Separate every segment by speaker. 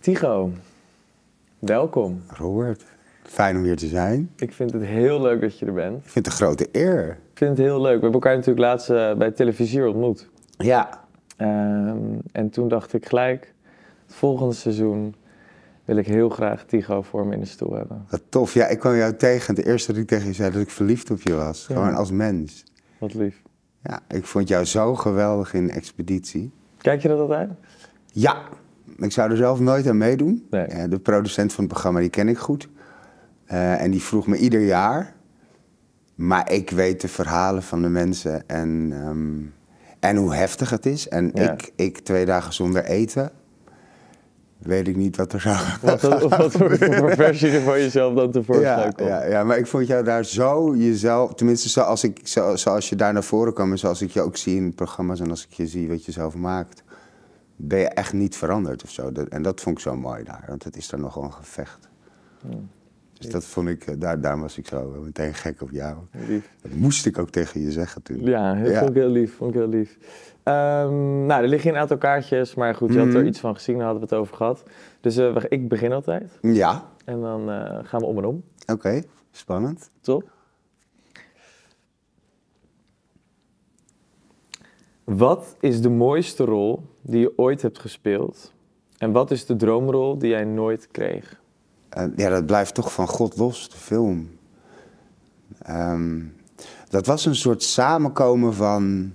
Speaker 1: Tigo, welkom. Robert, fijn om hier te zijn. Ik vind het heel leuk dat je er bent. Ik vind het een grote eer. Ik vind het heel leuk. We hebben elkaar natuurlijk laatst eh, bij televisie ontmoet. Ja. Ehm, en toen dacht ik gelijk, het volgende seizoen wil ik heel graag Tigo voor
Speaker 2: me in de stoel hebben. Wat tof. Ja, ik kwam jou tegen. De eerste dat ik tegen je zei dat ik verliefd op je was. Gewoon als mens. Wat lief. Ja, ik vond jou zo geweldig in Expeditie. Kijk je dat altijd? Ja. Ik zou er zelf nooit aan meedoen. de producent van het programma, die ken ik goed. Eh, en die vroeg me ieder jaar. Maar ik weet de verhalen van de mensen en, ehm, en hoe heftig het is. En ik, ik twee dagen zonder eten weet ik niet wat er zou Wat, wat, wat voor, versie er van jezelf dan tevoorschijn ja, komt. Ja, ja, maar ik vond jou daar zo jezelf... Tenminste, zoals, ik, zoals je daar naar voren komt en zoals ik je ook zie in programma's... en als ik je zie wat je zelf maakt ben je echt niet veranderd of zo. en dat vond ik zo mooi daar, want het is daar nogal een gevecht. Hmm. Dus dat vond ik, eh, daar, daar was ik zo eh, meteen gek op jou. Dat moest ik ook tegen je zeggen toen. Ja, dat vond ik
Speaker 1: heel lief. Vond ik heel lief. Ehm, nou, er liggen een aantal kaartjes, maar goed, je had er mhm. iets van gezien, daar hadden we het over gehad. Dus eh, ik begin altijd. Ja. En dan gaan we om en om.
Speaker 2: Oké, spannend.
Speaker 1: Top. Wat is de mooiste rol die je ooit hebt gespeeld? En wat is de droomrol die jij nooit kreeg?
Speaker 2: Eh, ja, dat blijft toch van God los, de film. Ehm, dat was een soort samenkomen van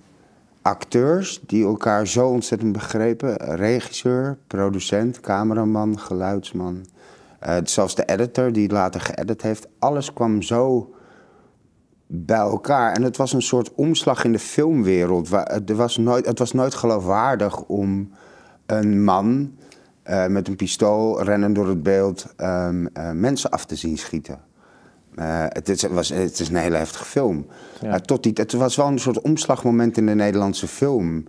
Speaker 2: acteurs die elkaar zo ontzettend begrepen. Regisseur, producent, cameraman, geluidsman. Eh, zelfs de editor die later geëdit heeft. Alles kwam zo bij elkaar. En het was een soort omslag in de filmwereld. Er was nooit, het was nooit geloofwaardig om een man eh, met een pistool rennen door het beeld ehm, eh, mensen af te zien schieten. Eh, het, is, was, het is een hele heftige film. tot die, het was wel een soort omslagmoment in de Nederlandse film,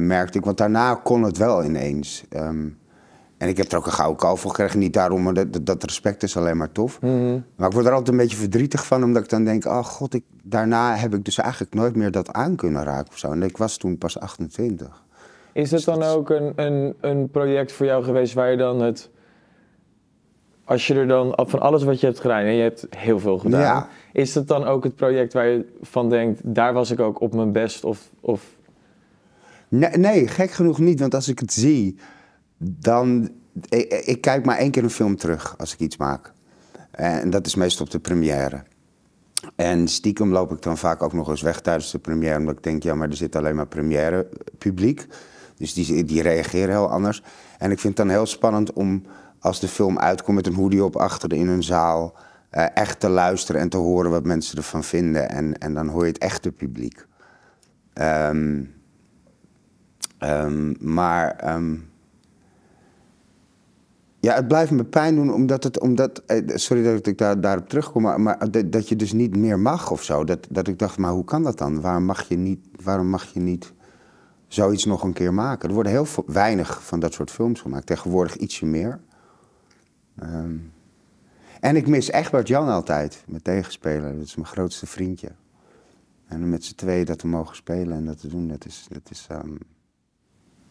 Speaker 2: merkte ik. Want daarna kon het wel ineens. Ehm, en ik heb er ook een gouden kalf voor gekregen, niet daarom, maar dat, dat respect is alleen maar tof. Mhm. Maar ik word er altijd een beetje verdrietig van, omdat ik dan denk, oh god, ik, daarna heb ik dus eigenlijk nooit meer dat aan kunnen raken of zo. En ik was toen pas 28.
Speaker 1: Is het dus dan ook een, een, een project voor jou geweest waar je dan het, als je er dan, van alles wat je hebt gedaan, en je hebt heel veel gedaan, is dat dan ook het project waar je van denkt, daar was ik ook op mijn best of... of...
Speaker 2: Nee, nee, gek genoeg niet, want als ik het zie, dan. Ik, kijk maar één keer een film terug als ik iets maak. En dat is meestal op de première. En stiekem loop ik dan vaak ook nog eens weg tijdens de première, omdat ik denk, ja, maar er zit alleen maar première publiek. Dus die, die reageren heel anders. En ik vind het dan heel spannend om, als de film uitkomt met een hoodie op achter in een zaal, eh, echt te luisteren en te horen wat mensen ervan vinden. En, en dan hoor je het echte publiek. Um, maar ehm, ja, het blijft me pijn doen omdat het, omdat, eh, sorry dat ik daar, daarop terugkom, maar, dat, dat, je dus niet meer mag of zo. Dat, dat ik dacht, maar hoe kan dat dan? Waarom mag je niet, waarom mag je niet zoiets nog een keer maken? Er worden heel weinig van dat soort films gemaakt. Tegenwoordig ietsje meer. Ehm, en ik mis Egbert Jan altijd, mijn tegenspeler. Dat is mijn grootste vriendje. En met z'n twee dat te mogen spelen en dat te doen, dat, is, dat, is, ehm,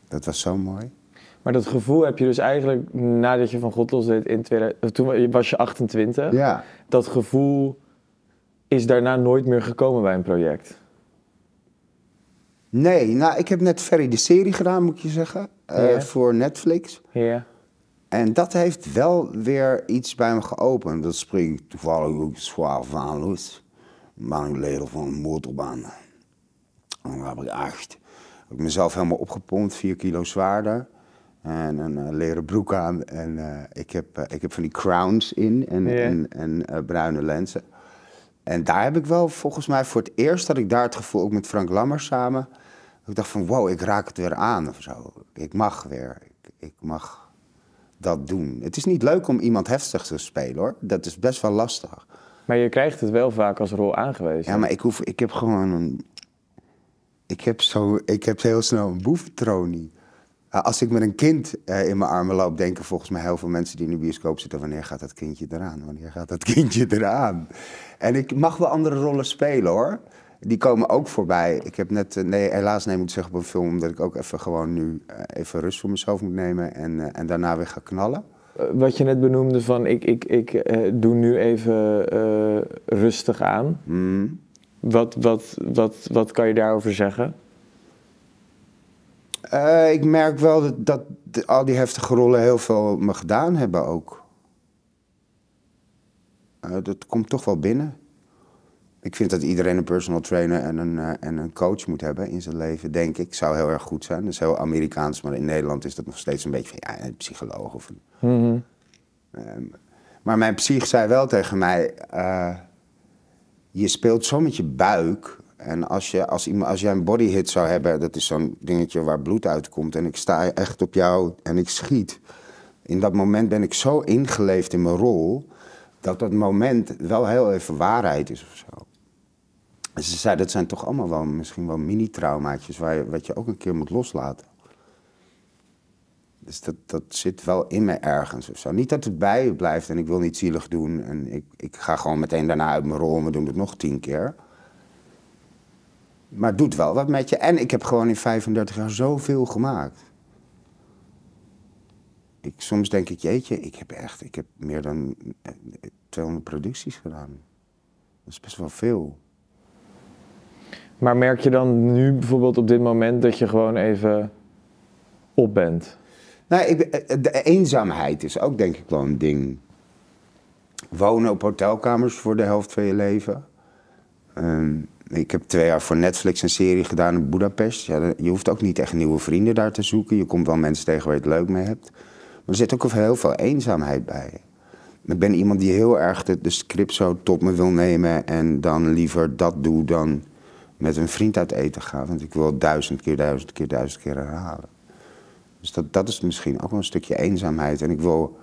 Speaker 2: dat was zo mooi.
Speaker 1: Maar dat gevoel heb je dus eigenlijk nadat je van God los deed in 2000, toen was je 28. Ja. Dat gevoel is daarna nooit meer gekomen bij een
Speaker 2: project. Nee, nou ik heb net Ferry de serie gedaan, moet je zeggen, eh, voor Netflix. Ja. En dat heeft wel weer iets bij me geopend. Dat spring ik toevallig ook zwaar van los. Een van een motorbaan. En heb ik acht. Ik heb mezelf helemaal opgepompt, vier kilo zwaarder en een eh, leren broek aan. En eh, ik, heb, eh, ik heb van die crowns in en, en, bruine lenzen. En daar heb ik wel, volgens mij, voor het eerst dat ik daar het gevoel, ook met Frank Lammers samen. Ik dacht van, wow, ik raak het weer aan of zo. Ik mag weer. Ik, ik mag dat doen. Het is niet leuk om iemand heftig te spelen, hoor. Dat is best wel lastig. Maar je krijgt het wel vaak als rol aangewezen. Ja, maar ik, hoef, ik heb gewoon een... Ik heb, zo, ik heb heel snel een boeftronie. Eh, als ik met een kind eh, in mijn armen loop, denken volgens mij heel veel mensen die in de bioscoop zitten: wanneer gaat dat kindje eraan? Wanneer gaat dat kindje eraan? En ik mag wel andere rollen spelen hoor. Die komen ook voorbij. Ik heb net, eh, nee, helaas nee, moet zeggen op een film, omdat ik ook even gewoon nu even rust voor mezelf moet nemen en, en daarna weer ga knallen. Wat je net benoemde van ik, ik,
Speaker 1: ik doe nu even rustig aan. Mm. Wat, wat, wat, wat kan je daarover zeggen?
Speaker 2: Eh, ik merk wel dat, dat al die heftige rollen heel veel me gedaan hebben ook. Eh, dat komt toch wel binnen. Ik vind dat iedereen een personal trainer en een, eh, en een coach moet hebben in zijn leven, denk ik. Zou heel erg goed zijn. Dat is heel Amerikaans, maar in Nederland is dat nog steeds een beetje van ja, een psycholoog of een. Mhm. Ehm, maar mijn psych zei wel tegen mij: Je speelt zo met je buik en als, je, als, iemand, als jij een bodyhit zou hebben, dat is zo'n dingetje waar bloed uitkomt. En ik sta echt op jou en ik schiet. In dat moment ben ik zo ingeleefd in mijn rol. dat dat moment wel heel even waarheid is of zo. En ze zei, dat zijn toch allemaal wel misschien wel mini-traumaatjes. Waar je, wat je ook een keer moet loslaten. Dus dat, dat zit wel in me ergens of zo. Niet dat het bij blijft en ik wil niet zielig doen. En ik, ik ga gewoon meteen daarna uit mijn rol en we doen het nog tien keer. Maar doet wel wat met je. En ik heb gewoon in 35 jaar zoveel gemaakt. Ik, soms denk ik, jeetje, ik heb echt ik heb meer dan 200 eh, producties gedaan. Dat is best wel veel.
Speaker 1: Maar merk je dan nu bijvoorbeeld op dit moment dat je gewoon even op
Speaker 2: bent? Nou, ik, eh, eh, de eenzaamheid is ook denk ik wel een ding. Wonen op hotelkamers voor de helft van je leven. Ehm, ik heb twee jaar voor Netflix een serie gedaan in Budapest. Ja, je hoeft ook niet echt nieuwe vrienden daar te zoeken. Je komt wel mensen tegen waar je het leuk mee hebt. Maar er zit ook heel veel eenzaamheid bij. Ik ben iemand die heel erg de, script zo tot me wil nemen en dan liever dat doe dan met een vriend uit eten gaan. Want ik wil duizend keer, duizend keer, duizend keer herhalen. Dus dat, dat is misschien ook wel een stukje eenzaamheid. En ik, wil,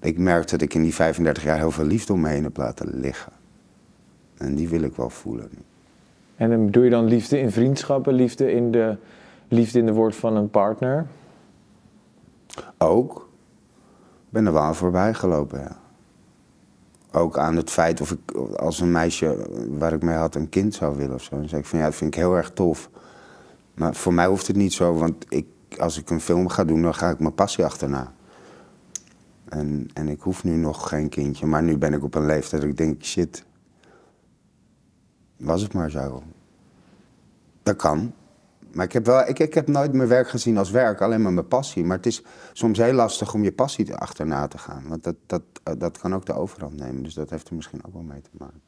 Speaker 2: ik merk dat ik in die 35 jaar heel veel liefde om me heen heb laten liggen. En die wil ik wel voelen
Speaker 1: en dan bedoel je dan liefde in vriendschappen, liefde in de, liefde in de woord van een partner?
Speaker 2: Ook. Ik ben er wel aan voorbij gelopen, Ook aan het feit of ik als een meisje waar ik mee had een kind zou willen of zo. Dan zei ik van ja, dat vind ik heel erg tof. Maar voor mij hoeft het niet zo, want ik, als ik een film ga doen, dan ga ik mijn passie achterna. En, en ik hoef nu nog geen kindje, maar nu ben ik op een leeftijd dat ik denk, shit, was het maar zo. Dat kan. Maar ik heb, wel, ik, ik heb nooit mijn werk gezien als werk, alleen maar mijn passie. Maar het is soms heel lastig om je passie achterna te gaan. Want dat, dat, eh, dat kan ook de overhand nemen. Dus dat heeft er misschien ook wel mee te maken.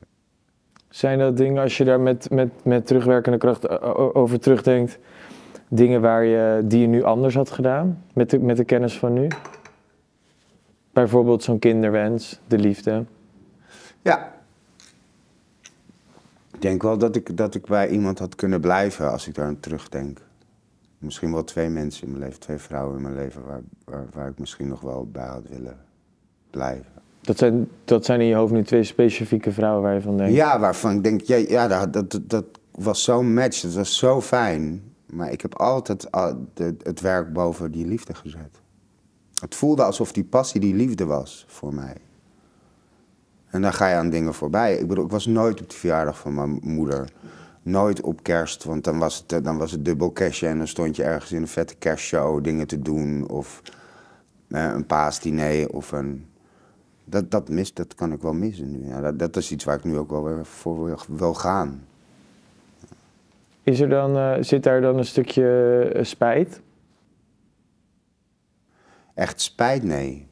Speaker 1: Zijn dat dingen, als je daar met, met, met terugwerkende kracht eh, eh, over terugdenkt, dingen waar je, die je nu anders had gedaan met de, met de kennis van nu? Bijvoorbeeld zo'n kinderwens, de
Speaker 2: liefde. Ja, denk wel dat ik, dat ik bij iemand had kunnen blijven als ik daar aan terugdenk. Misschien wel twee mensen in mijn leven, twee vrouwen in mijn leven waar, waar, ik misschien nog wel bij had willen blijven. Dat zijn, dat zijn in je hoofd nu twee specifieke vrouwen waar je van denkt? Ja, waarvan ik denk, ja, ja dat, dat, dat was zo'n match, dat was zo fijn. Maar ik heb altijd het werk boven die liefde gezet. Het voelde alsof die passie die liefde was voor mij. En dan ga je aan dingen voorbij. Ik bedoel, ik was nooit op de verjaardag van mijn moeder. Nooit op kerst, want dan was het, dan was het dubbel cashje en dan stond je ergens in een vette kerstshow dingen te doen. Of eh, een paasdiner of een... Dat, dat, mis, dat kan ik wel missen nu. Ja, dat, dat is iets waar ik nu ook wel weer voor wil gaan. Is er dan, eh, zit daar dan een stukje eh, spijt? Echt spijt? Nee.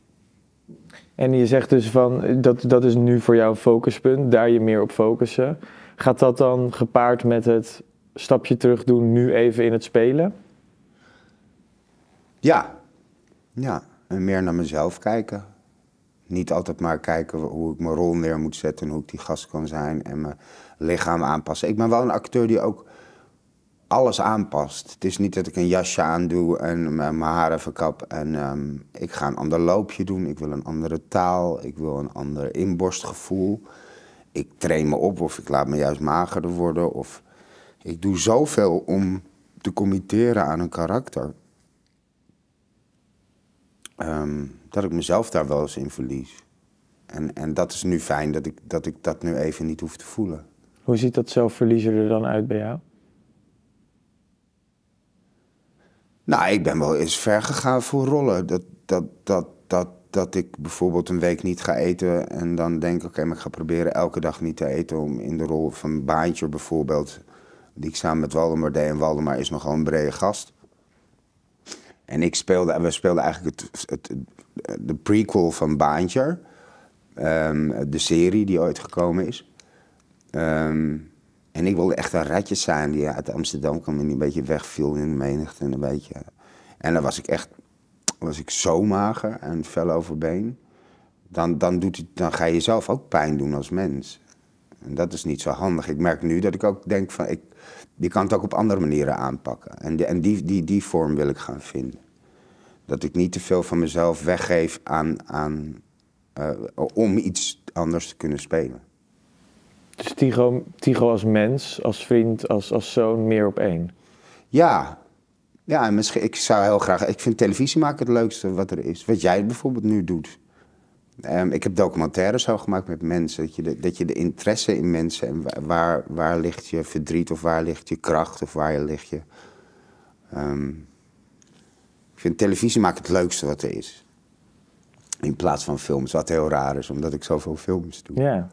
Speaker 1: En je zegt dus van, dat, dat is nu voor jou een focuspunt, daar je meer op focussen. Gaat dat dan gepaard met het stapje terug doen nu even in het spelen?
Speaker 2: Ja, ja. En meer naar mezelf kijken. Niet altijd maar kijken hoe ik mijn rol neer moet zetten, hoe ik die gast kan zijn en mijn lichaam aanpassen. Ik ben wel een acteur die ook alles aanpast. Het is niet dat ik een jasje aandoe en mijn haar even kap en ehm, ik ga een ander loopje doen. Ik wil een andere taal, ik wil een ander inborstgevoel. Ik train me op of ik laat me juist magerder worden. Of ik doe zoveel om te committeren aan een karakter. Ehm, dat ik mezelf daar wel eens in verlies. En, en dat is nu fijn dat ik, dat ik dat nu even niet hoef te voelen.
Speaker 1: Hoe ziet dat zelfverliezen er dan uit bij jou?
Speaker 2: Nou, ik ben wel eens ver gegaan voor rollen. Dat, dat, dat, dat, dat ik bijvoorbeeld een week niet ga eten en dan denk oké, maar ik ga proberen elke dag niet te eten om in de rol van Baantje bijvoorbeeld, die ik samen met Waldemar deed en Waldemar is nogal een brede gast. En ik speelde, we speelden eigenlijk het, het, de prequel van Baantje, ehm, de serie die ooit gekomen is. Ehm, en ik wilde echt een ratje zijn die uit Amsterdam kwam en die een beetje wegviel in de menigte. En, een beetje. en dan was ik echt was ik zo mager en fel overbeen. Dan, dan, doet het, dan ga je jezelf ook pijn doen als mens. En dat is niet zo handig. Ik merk nu dat ik ook denk van, ik, je kan het ook op andere manieren aanpakken. En, en die, die, die vorm wil ik gaan vinden. Dat ik niet te veel van mezelf weggeef aan, aan, eh, om iets anders te kunnen spelen. Dus Tigo, Tigo als mens, als vriend, als, als zoon meer op één? Ja. Ja, en misschien, ik zou heel graag... Ik vind televisie maken het leukste wat er is. Wat jij bijvoorbeeld nu doet. Ehm, ik heb documentaires al gemaakt met mensen. Dat je de, dat je de interesse in mensen... En waar, waar ligt je verdriet of waar ligt je kracht of waar ligt je... Ehm, ik vind televisie maakt het leukste wat er is. In plaats van films, wat heel raar is, omdat ik zoveel films doe. Ja.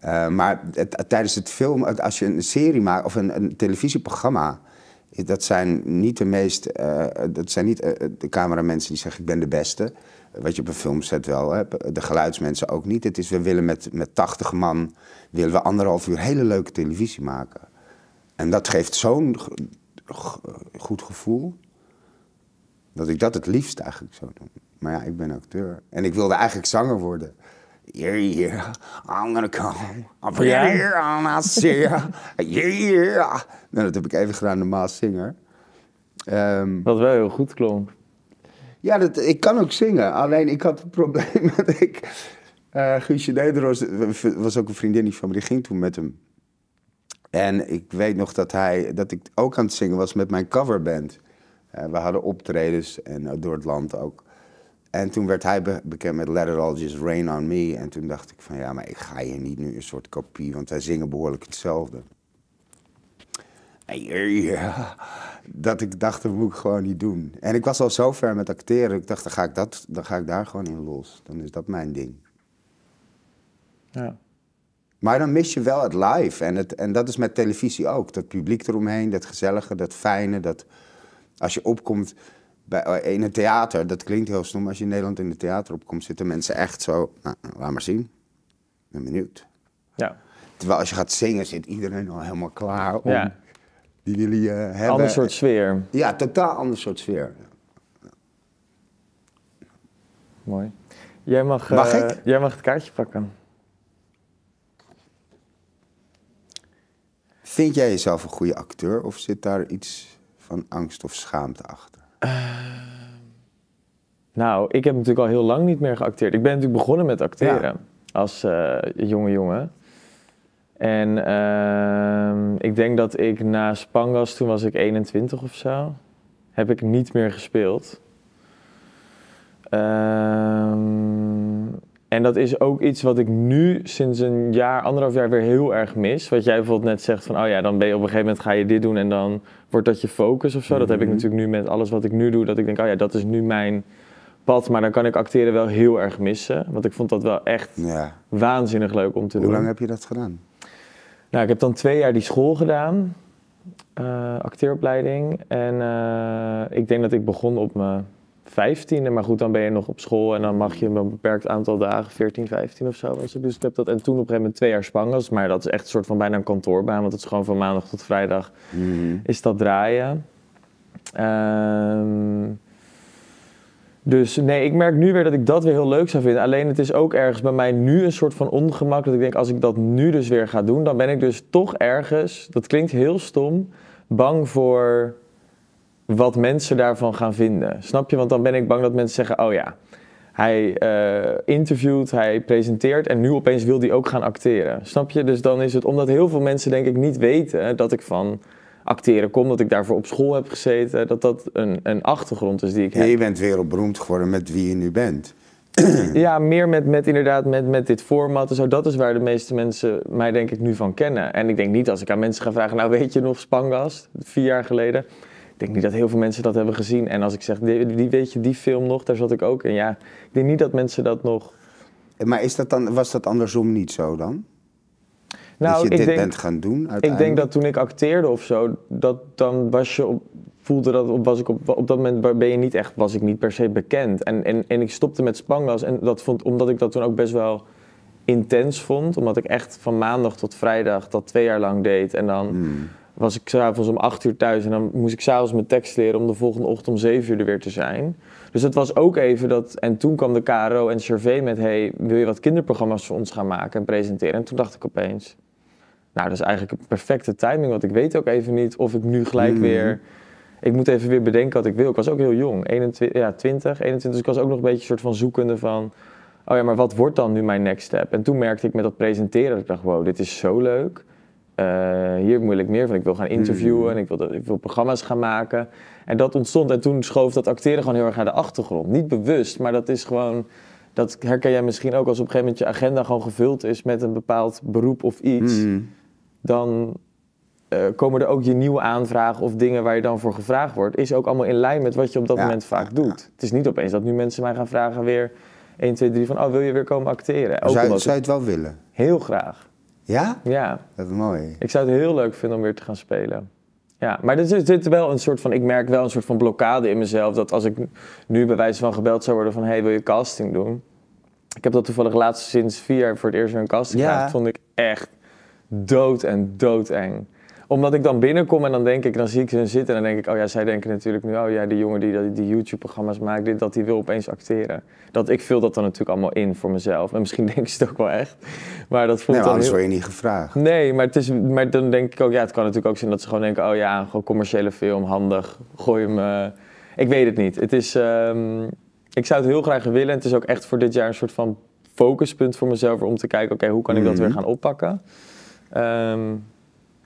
Speaker 2: Eh, maar het, tijdens het filmen, als je een serie maakt of een, een televisieprogramma, dat zijn niet de meest, eh, dat zijn niet eh, de cameramensen die zeggen ik ben de beste. Wat je op een zet wel hebt, de geluidsmensen ook niet. Het is, we willen met, met 80 man, willen we anderhalf uur hele leuke televisie maken. En dat geeft zo'n goed gevoel, dat ik dat het liefst eigenlijk zou doen. Maar ja, ik ben acteur en ik wilde eigenlijk zanger worden. Yeah, yeah, I'm gonna come. I'm yeah, I'm Yeah, yeah. Nou, dat heb ik even gedaan, de Maas Singer. Um, ehm, Wat wel heel goed klonk. Ja, dat, ik kan ook zingen. Alleen ik had het probleem dat ik... Eh, Guusje Nederos was ook een vriendin van me, die ging toen met hem. En ik weet nog dat, hij, dat ik ook aan het zingen was met mijn coverband. Eh, we hadden optredens en eh, door het land ook. En toen werd hij bekend met Let It All Just Rain On Me. En toen dacht ik van ja, maar ik ga hier niet nu een soort kopie, want wij zingen behoorlijk hetzelfde. Eh, ja, dat ik dacht, dat moet ik gewoon niet doen. En ik was al zo ver met acteren, ik dacht, dan ga ik, dat, dan ga ik daar gewoon in los. Dan is dat mijn ding. Ja. Maar dan mis je wel het live. En, het, en dat is met televisie ook. Dat publiek eromheen, dat gezellige, dat fijne. Dat als je opkomt, bij, eh, in het theater, dat klinkt heel stom, als je in Nederland in het theater opkomt, zitten mensen echt zo, nou, laat maar zien. Ik ben benieuwd. Ja. Terwijl als je gaat zingen, zit iedereen al helemaal klaar om ja. die jullie uh, hebben. Ander soort sfeer. Ja, totaal ander soort sfeer. Mooi.
Speaker 1: Jij mag, mag eh, ik? Jij mag het kaartje pakken.
Speaker 2: Vind jij jezelf een goede acteur of zit daar iets van angst of schaamte achter? Ehm,
Speaker 1: nou, ik heb natuurlijk al heel lang niet meer geacteerd. Ik ben natuurlijk begonnen met acteren als eh, jonge jongen. En ehm, ik denk dat ik na Spangas, toen was ik 21 of zo, heb ik niet meer gespeeld. Ehm, en dat is ook iets wat ik nu sinds een jaar, anderhalf jaar weer heel erg mis. Wat jij bijvoorbeeld net zegt van, oh ja, dan ben je op een gegeven moment ga je dit doen en dan wordt dat je focus of zo. Dat heb ik mhm. natuurlijk nu met alles wat ik nu doe, dat ik denk, oh ja, dat is nu mijn pad. Maar dan kan ik acteren wel heel erg missen, want ik vond dat wel echt waanzinnig leuk om te doen. Hoe lang heb je dat gedaan? Nou, ik heb dan twee jaar die school gedaan, eh, acteeropleiding. En eh, ik denk dat ik begon op mijn vijftiende. Maar goed, dan ben je nog op school en dan mag je een beperkt aantal dagen, 14, 15 of zo. Dus ik heb dat en toen op een gegeven moment twee jaar spangen. Maar dat is echt een soort van bijna een kantoorbaan, want het is gewoon van maandag tot vrijdag mhm. is dat draaien. Ehm, dus nee, ik merk nu weer dat ik dat weer heel leuk zou vinden. Alleen het is ook ergens bij mij nu een soort van ongemak. Dat ik denk, als ik dat nu dus weer ga doen, dan ben ik dus toch ergens, dat klinkt heel stom, bang voor wat mensen daarvan gaan vinden. Snap je? Want dan ben ik bang dat mensen zeggen: oh ja, hij eh, interviewt, hij presenteert en nu opeens wil hij ook gaan acteren. Snap je? Dus dan is het omdat heel veel mensen, denk ik, niet weten dat ik van acteren kom, dat ik daarvoor op school heb gezeten, dat dat een, een achtergrond is die ik heb. Je bent wereldberoemd geworden met wie je nu bent. ja, meer met, met inderdaad met, met dit format en zo. Dat is waar de meeste mensen mij denk ik nu van kennen. En ik denk niet als ik aan mensen ga vragen, nou weet je nog Spangast, vier jaar geleden ik denk niet dat heel veel mensen dat hebben gezien. En als ik zeg, die, weet je, die film nog, daar zat ik ook in. Ja, ik denk niet dat mensen dat nog... Eh, maar is dat dan, was dat
Speaker 2: andersom niet zo dan?
Speaker 1: Nou, dat je dit bent
Speaker 2: gaan doen Ik denk
Speaker 1: dat toen ik acteerde of zo, dat dan was je op, voelde dat op, was ik op, op dat moment ben je niet echt, was ik niet per se bekend. En, en, ik stopte met Spanglas en dat vond, omdat ik dat toen ook best wel intens vond. Omdat ik echt van maandag tot vrijdag dat twee jaar lang deed. En dan... Hmm was ik s'avonds om 8 uur thuis en dan moest ik s'avonds mijn tekst leren om de volgende ochtend om 7 uur er weer te zijn. Dus dat was ook even dat. En toen kwam de KRO en Survey met: hey, wil je wat kinderprogramma's voor ons gaan maken en presenteren? En toen dacht ik opeens: Nou, dat is eigenlijk een perfecte timing, want ik weet ook even niet of ik nu gelijk hmm. weer. Ik moet even weer bedenken wat ik wil. Ik was ook heel jong, 21, ja, 20, 21. Dus ik was ook nog een beetje een soort van zoekende van. Oh ja, maar wat wordt dan nu mijn next step? En toen merkte ik met dat presenteren dat ik dacht: wow, dit is zo leuk eh, hier wil ik meer van. Ik wil gaan hmm. interviewen en ik wil, ik wil programma's gaan maken. En dat ontstond. En toen schoof dat acteren gewoon heel erg naar de achtergrond. Niet bewust, maar dat is gewoon. Dat herken jij misschien ook als op een gegeven moment je agenda gewoon gevuld is met een bepaald beroep of iets. Hmm. Dan eh, komen er ook je nieuwe aanvragen of dingen waar je dan voor gevraagd wordt. Is ook allemaal in lijn met wat je op dat moment vaak doet. Het is niet opeens dat nu mensen mij gaan vragen weer 1, 2, 3 van oh wil je weer komen acteren. Zou, zou je het wel willen? Heel graag. Ja? Ja. Dat is mooi. Ik zou het heel leuk vinden om weer te gaan spelen. Ja, maar er zit wel een soort van, ik merk wel een soort van blokkade in mezelf. Dat als ik nu bij wijze van gebeld zou worden van, hey, wil je casting doen? Ik heb dat toevallig laatst sinds vier jaar voor het eerst weer een casting gehad Dat vond ik echt dood en doodeng omdat ik dan binnenkom en dan denk ik, dan zie ik ze zitten en dan denk ik, oh ja, zij denken natuurlijk nu, oh ja, die jongen die, die YouTube-programma's maakt, dit, dat die wil opeens acteren. Dat, ik vul dat dan natuurlijk allemaal in voor mezelf. En misschien denken ze het ook wel echt. Maar dat voelt nee, anders heel... word je niet gevraagd. Nee, maar, het is, maar dan denk ik ook, ja, het kan natuurlijk ook zijn dat ze gewoon denken, oh ja, gewoon commerciële film, handig, gooi hem... Eh. Ik weet het niet. Het is, ehm, ik zou het heel graag willen. Het is ook echt voor dit jaar een soort van focuspunt voor mezelf om te kijken, oké, hoe kan ik dat weer mhm. gaan oppakken? Um,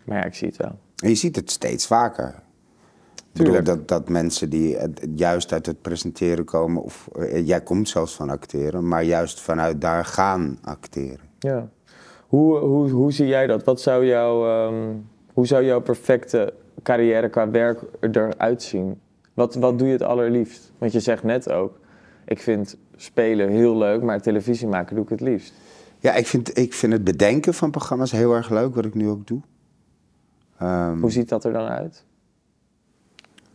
Speaker 2: maar ja, ik zie het wel. En je ziet het steeds vaker. Tuurlijk. dat, dat mensen die juist uit het presenteren komen, of eh, jij komt zelfs van acteren, maar juist vanuit daar gaan acteren.
Speaker 1: Ja. Hoe, hoe, hoe zie jij dat? Wat zou jouw, ehm, hoe zou jouw perfecte carrière qua werk eruit zien? Wat, wat doe je het allerliefst? Want je zegt net ook, ik vind spelen heel leuk, maar televisie maken doe ik het liefst. Ja,
Speaker 2: ik vind, ik vind het bedenken van programma's heel erg leuk, wat ik nu ook doe. Ehm, hoe ziet dat er dan uit?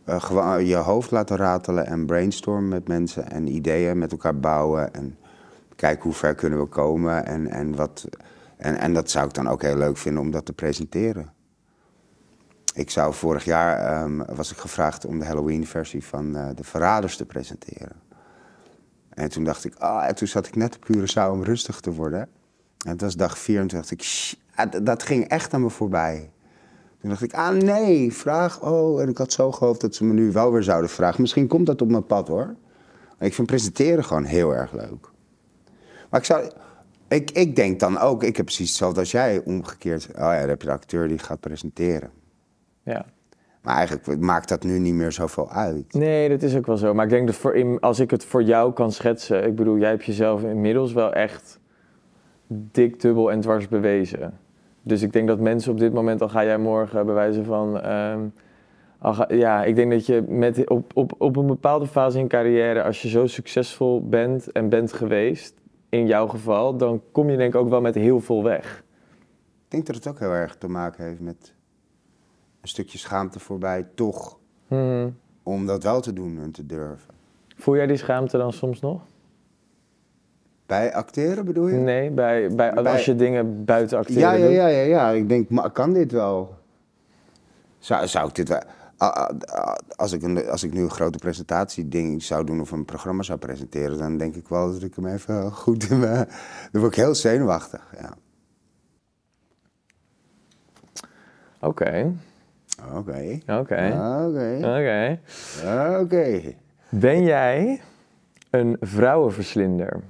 Speaker 2: Eh, gewoon eh, je hoofd laten ratelen en brainstormen met mensen en ideeën met elkaar bouwen en kijken hoe ver kunnen we komen en, en wat. En, en dat zou ik dan ook heel leuk vinden om dat te presenteren. Ik zou vorig jaar ehm, was ik gevraagd om de Halloween-versie van eh, De Verraders te presenteren. En toen dacht ik, ah, oh, en toen zat ik net op Curaçao om rustig te worden. En het was dag vier en dacht ik, ah, dat ging echt aan me voorbij. Toen dacht ik, ah nee, vraag, oh. En ik had zo gehoopt dat ze me nu wel weer zouden vragen. Misschien komt dat op mijn pad hoor. Ik vind presenteren gewoon heel erg leuk. Maar ik zou, ik, ik denk dan ook, ik heb precies hetzelfde als jij omgekeerd. Oh ja, dan heb je de acteur die gaat presenteren. Ja. Maar eigenlijk maakt dat nu niet meer zoveel uit.
Speaker 1: Nee, dat is ook wel zo. Maar ik denk dat voor, als ik het voor jou kan schetsen. Ik bedoel, jij hebt jezelf inmiddels wel echt dik, dubbel en dwars bewezen. Dus ik denk dat mensen op dit moment, al ga jij morgen bewijzen van. Ehm, ja, ik denk dat je met, op, op, op een bepaalde fase in carrière, als je zo succesvol bent en bent geweest, in jouw geval, dan kom je denk ik
Speaker 2: ook wel met heel veel weg. Ik denk dat het ook heel erg te maken heeft met een stukje schaamte voorbij, toch. Mhm. Om dat wel te doen en te durven. Voel jij die schaamte dan soms nog? Bij acteren bedoel je? Nee, bij, bij, als je dingen buiten acteren ja, ja, Ja, ja, ja. Ik denk, maar kan dit wel? Zou, zou ik dit wel... Als ik, een, als ik nu een grote presentatieding zou doen of een programma zou presenteren, dan denk ik wel dat ik hem even goed in mijn... Dan word ik heel zenuwachtig, ja. Oké.
Speaker 1: Oké. Oké. Oké. Oké. Ben jij
Speaker 2: een vrouwenverslinder?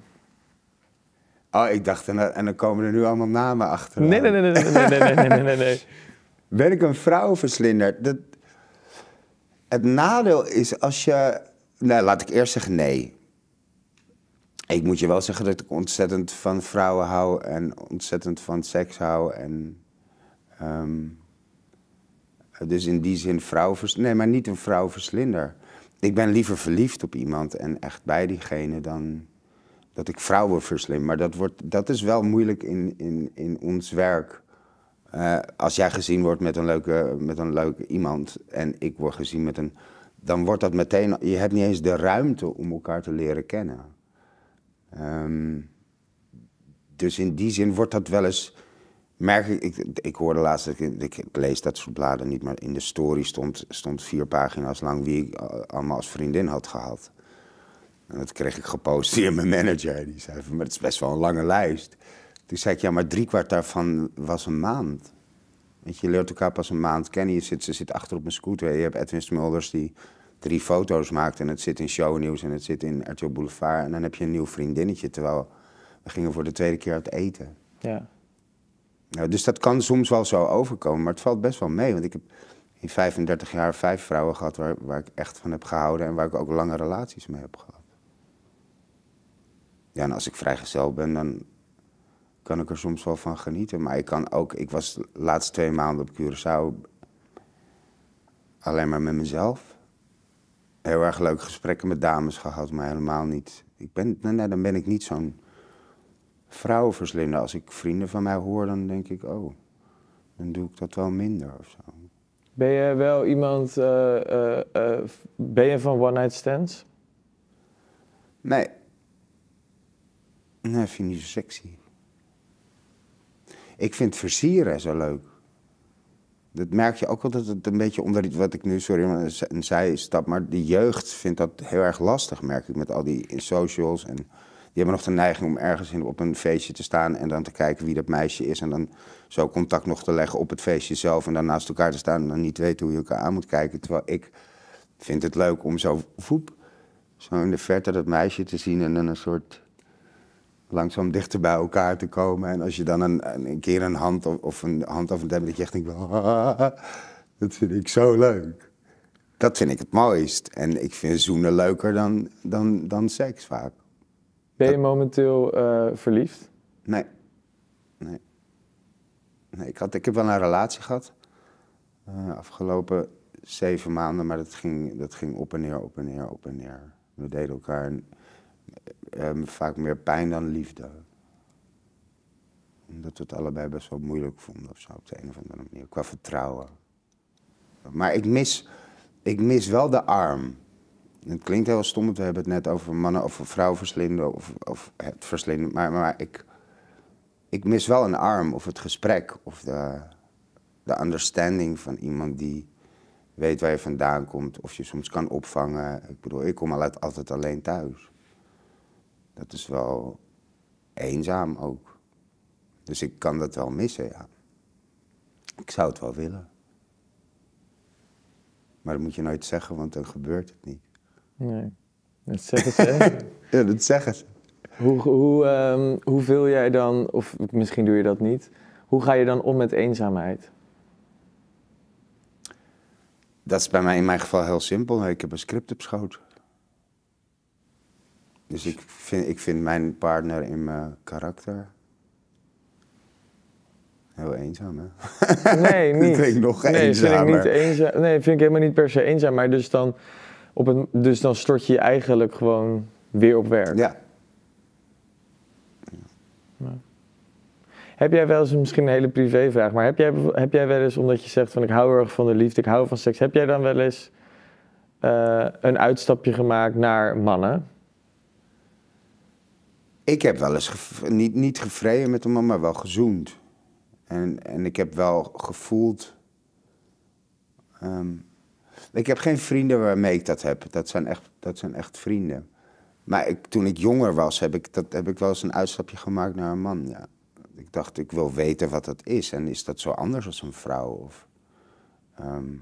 Speaker 2: Oh, ik dacht, en, dan komen er nu allemaal namen achter. Nee,
Speaker 1: nee, nee, nee, nee, nee, nee, nee,
Speaker 2: Ben ik een vrouwverslinder? Dat, het nadeel is als je... Nou, laat ik eerst zeggen nee. Ik moet je wel zeggen dat ik ontzettend van vrouwen hou en ontzettend van seks hou. En, um, dus in die zin vrouw... Nee, maar niet een vrouw verslinder. Ik ben liever verliefd op iemand en echt bij diegene dan dat ik vrouwen verslim. Maar dat, wordt, dat is wel moeilijk in, in, in ons werk. Eh, als jij gezien wordt met een, leuke, met een leuke iemand en ik word gezien met een. dan wordt dat meteen. Je hebt niet eens de ruimte om elkaar te leren kennen. Ehm, dus in die zin wordt dat wel eens. Merk ik, ik, ik hoorde laatst, ik, ik, lees dat soort bladen niet, maar in de story stond, stond vier pagina's lang wie ik eh, allemaal als vriendin had gehad. En dat kreeg ik gepost via mijn manager. Die zei van, maar het is best wel een lange lijst. Toen zei ik, ja, maar driekwart daarvan was een maand. Weet je, je leert elkaar pas een maand kennen. Je zit, ze zit achter op mijn scooter. Je hebt Edwin Smulders die drie foto's maakt. En het zit in shownieuws en het zit in RTL Boulevard. En dan heb je een nieuw vriendinnetje. Terwijl we gingen voor de tweede keer uit eten. Ja. Nou, dus dat kan soms wel zo overkomen. Maar het valt best wel mee. Want ik heb in 35 jaar vijf vrouwen gehad waar, waar ik echt van heb gehouden. En waar ik ook lange relaties mee heb gehad ja, en als ik vrijgezel ben, dan kan ik er soms wel van genieten. Maar ik kan ook, ik was de laatste twee maanden op Curaçao alleen maar met mezelf. Heel erg leuk gesprekken met dames gehad, maar helemaal niet. Ik ben, nee, nou, nou, dan ben ik niet zo'n vrouwenverslinder. Als ik vrienden van mij hoor, dan denk ik, oh, dan doe ik dat wel minder of zo.
Speaker 1: Ben je wel iemand, eh, eh, eh, ben je van one night stands?
Speaker 2: Nee, Nee, vind je niet zo sexy. Ik vind versieren zo leuk. Dat merk je ook dat het een beetje onder wat ik nu, sorry, een zijstap. Maar de jeugd vindt dat heel erg lastig, merk ik, met al die socials. En die hebben nog de neiging om ergens op een feestje te staan en dan te kijken wie dat meisje is. En dan zo contact nog te leggen op het feestje zelf. En dan naast elkaar te staan en dan niet weten hoe je elkaar aan moet kijken. Terwijl ik vind het leuk om zo voep, zo in de verte dat meisje te zien en dan een soort langzaam dichter bij elkaar te komen. En als je dan een, een keer een hand of, of een hand of een dat je echt denkt, ah, dat vind ik zo leuk. Dat vind ik het mooist. En ik vind zoenen leuker dan, dan, dan seks vaak. Ben je momenteel eh, verliefd? Nee. nee. Nee. ik, had, ik heb wel een relatie gehad. Uh, afgelopen zeven maanden, maar dat ging, dat ging op en neer, op en neer, op en neer. We deden elkaar Ehm, vaak meer pijn dan liefde. Omdat we het allebei best wel moeilijk vonden of zo, op de een of andere manier, qua vertrouwen. Maar ik mis, ik mis wel de arm. Het klinkt heel stom, want we hebben het net over mannen of vrouwen verslinden of, of het verslinden. Maar, maar ik, ik mis wel een arm of het gesprek of de, de understanding van iemand die weet waar je vandaan komt of je soms kan opvangen. Ik bedoel, ik kom altijd alleen thuis dat is wel eenzaam ook. Dus ik kan dat wel missen, ja. Ik zou het wel willen. Maar dat moet je nooit zeggen, want dan gebeurt het niet. Nee, dat zeggen ze. ja, dat zeggen ze.
Speaker 1: Hoe, hoe, ehm, hoe vul jij dan, of misschien doe je dat niet, hoe ga je dan om met eenzaamheid?
Speaker 2: Dat is bij mij in mijn geval heel simpel. Ik heb een script op schoot. Dus ik vind, ik vind mijn partner in mijn karakter heel eenzaam, hè? Nee, niet. dat nog nee, eenzamer. Vind ik niet eenzaam.
Speaker 1: Nee, vind ik helemaal niet per se eenzaam. Maar dus dan, op het, dus dan stort je je eigenlijk gewoon weer op werk. Ja. Heb jij wel eens, misschien een hele privévraag, maar heb jij, heb jij wel eens, omdat je zegt van ik hou erg van de liefde, ik hou van seks, heb jij dan wel eens eh, een uitstapje gemaakt naar mannen?
Speaker 2: Ik heb wel eens, niet, niet gevreden met een man, maar wel gezoend. En, en ik heb wel gevoeld... Ehm, ik heb geen vrienden waarmee ik dat heb. Dat zijn echt, dat zijn echt vrienden. Maar ik, toen ik jonger was, heb ik, dat, heb ik wel eens een uitstapje gemaakt naar een man. Ja. Ik dacht, ik wil weten wat dat is. En is dat zo anders als een vrouw? Of, ehm,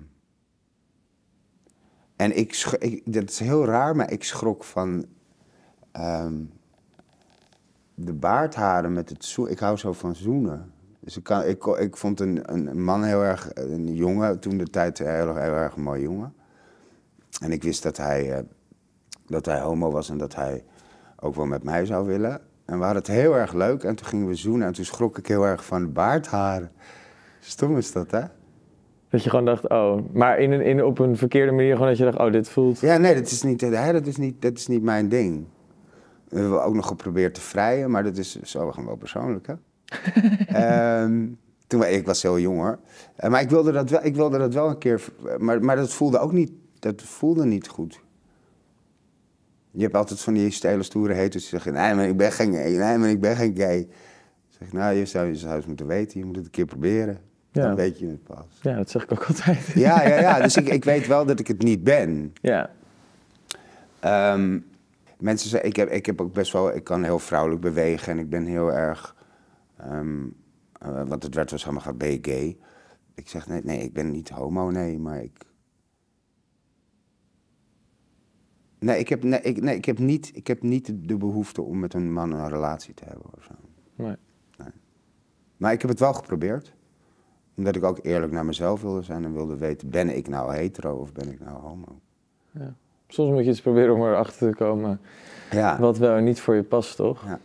Speaker 2: En ik, ik, dat is heel raar, maar ik schrok van ehm, de baardharen met het zoenen. Ik hou zo van zoenen. Dus ik, kan, ik, ik vond een, een man heel erg, een jongen, toen de tijd eh, heel, heel erg een mooi jongen. En ik wist dat hij, eh, dat hij homo was en dat hij ook wel met mij zou willen. En we hadden het heel erg leuk en toen gingen we zoenen en toen schrok ik heel erg van de baardharen. Stom is dat, hè? Dat je gewoon dacht, oh, maar in, een, in, op een verkeerde manier gewoon dat je dacht, oh, dit voelt... Ja, nee, dat is niet, dat is niet, dat is niet mijn ding. We hebben ook nog geprobeerd te vrijen, maar dat is zo gewoon wel persoonlijk, hè? Ehm, toen, ik was heel jong hoor. Eh, maar ik wilde, dat wel, ik wilde dat wel een keer. Maar, maar dat voelde ook niet, dat voelde niet goed. Je hebt altijd van die stijle stoere heters die zeggen: Nee, maar ik ben geen gay. Nee, maar ik ben geen gay. zeg nou, je zou, je zou het moeten weten. Je moet het een keer proberen. Dan weet je het pas.
Speaker 1: Ja, dat zeg ik ook altijd.
Speaker 2: Ja, ja, ja. Dus ik, ik weet wel dat ik het niet ben. Ja. Ehm, mensen zeggen, ik heb, ik heb ook best wel, ik kan heel vrouwelijk bewegen en ik ben heel erg, um, ehm, eh, want het werd wel allemaal gaat, gay? Ik zeg, nee, nee, ik ben niet homo, nee, maar ik... Nee, ik heb, nee, ik, nee, ik heb, niet, ik heb niet de behoefte om met een man een relatie te hebben of zo.
Speaker 1: Nee. nee.
Speaker 2: Maar ik heb het wel geprobeerd. Omdat ik ook eerlijk naar mezelf wilde zijn en wilde weten, ben ik nou hetero of ben ik nou homo? Ja soms moet je iets proberen om erachter te komen ja. wat wel niet voor je past, toch? Ja.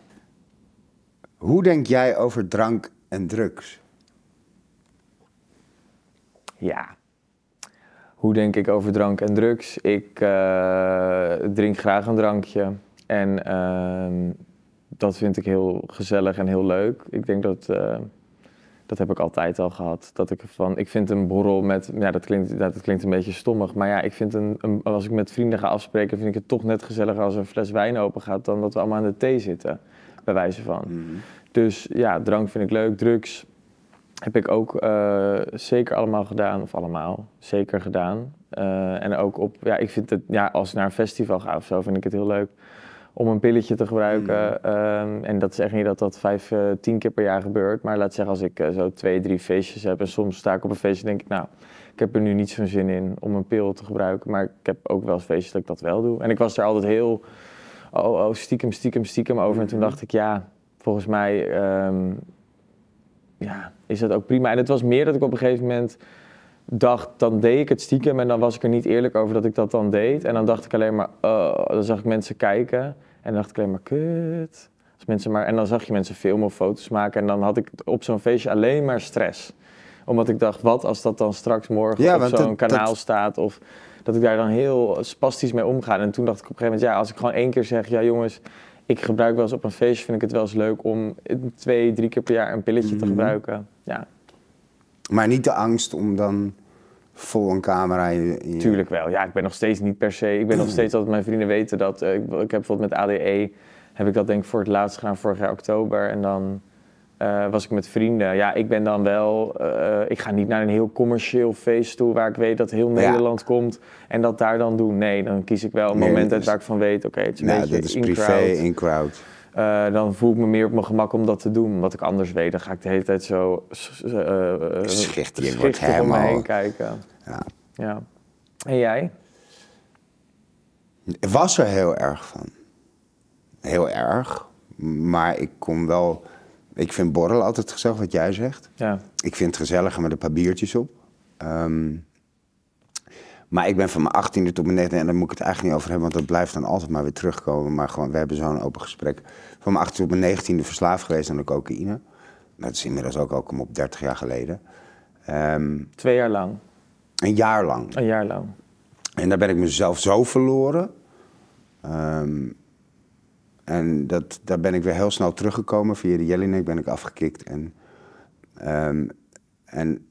Speaker 2: Hoe denk jij over drank en drugs? Ja.
Speaker 1: Hoe denk ik over drank en drugs? Ik eh, drink graag een drankje. En ehm, dat vind ik heel gezellig en heel leuk. Ik denk dat. Eh, dat heb ik altijd al gehad. Dat ik van, ik vind een borrel met, ja, dat klinkt, dat, klinkt een beetje stommig, maar ja, ik vind een, als ik met vrienden ga afspreken, vind ik het toch net gezelliger als een fles wijn open gaat dan dat we allemaal aan de thee zitten, bij wijze van. Mhm. Dus ja, drank vind ik leuk, drugs heb ik ook eh, zeker allemaal gedaan, of allemaal, zeker gedaan. Eh, en ook op, ja, ik vind het, ja, als ik naar een festival ga of zo, vind ik het heel leuk om een pilletje te gebruiken. Mm. Ehm, en dat is echt niet dat dat vijf, eh, tien keer per jaar gebeurt. Maar laat zeggen, als ik eh, zo twee, drie feestjes heb en soms sta ik op een feestje en denk ik, nou, ik heb er nu niet zo'n zin in om een pil te gebruiken. Maar ik heb ook wel eens feestjes dat ik dat wel doe. En ik was er altijd heel, oh, oh, stiekem, stiekem, stiekem over. En toen mm-hmm. dacht ik, ja, volgens mij, ehm, ja, is dat ook prima. En het was meer dat ik op een gegeven moment dacht, dan deed ik het stiekem en dan was ik er niet eerlijk over dat ik dat dan deed. En dan dacht ik alleen maar, oh, dan zag ik mensen kijken en dan dacht ik alleen maar, kut. Als mensen maar, en dan zag je mensen filmen of foto's maken en dan had ik op zo'n feestje alleen maar stress. Omdat ik dacht, wat als dat dan straks morgen op zo'n kanaal staat of dat ik daar dan heel spastisch mee omga. En toen dacht ik op een gegeven moment, ja, als ik gewoon één keer zeg, ja jongens, ik gebruik wel eens op een feestje, vind ik het wel eens leuk om twee, drie keer per jaar een pilletje te mhm. gebruiken. Ja,
Speaker 2: maar niet de angst om dan vol
Speaker 1: een camera. Tuurlijk wel. Ja, ik ben nog steeds niet per se. Ik ben nog hmm. steeds dat mijn vrienden weten dat. Eh, ik, ik, heb bijvoorbeeld met ADE. heb ik dat denk ik voor het laatst gedaan vorig jaar oktober. En dan eh, was ik met vrienden. Ja, ik ben dan wel. Eh, ik ga niet naar een heel commercieel feest toe. waar ik weet dat heel Nederland komt. en dat daar dan doen. Nee, dan kies ik wel een moment uit waar ik van weet. oké, okay, het is een nou, ja, is in privé, in crowd. Eh, dan voel ik me meer op mijn gemak om dat te doen. Wat ik anders weet, dan ga ik de hele tijd zo eh, eh, schichtig om helemaal. me heen kijken. Ja. ja.
Speaker 2: En jij? Ik was er heel erg van. Heel erg. Maar ik kom wel... Ik vind borrel altijd gezellig, wat jij zegt. Ja. Ik vind het gezelliger met een paar biertjes op. Ehm, maar ik ben van mijn 18e tot mijn 19e, en daar moet ik het eigenlijk niet over hebben, want dat blijft dan altijd maar weer terugkomen. Maar gewoon, we hebben zo'n open gesprek. Van mijn 18e tot mijn 19e verslaafd geweest aan de cocaïne. Dat is inmiddels ook al kom op 30 jaar geleden. Ehm, Twee jaar lang? Een jaar lang. Een jaar lang. En daar ben ik mezelf zo verloren. Ehm, en dat, daar ben ik weer heel snel teruggekomen. Via de Jelinek ben ik afgekikt. En, ehm, en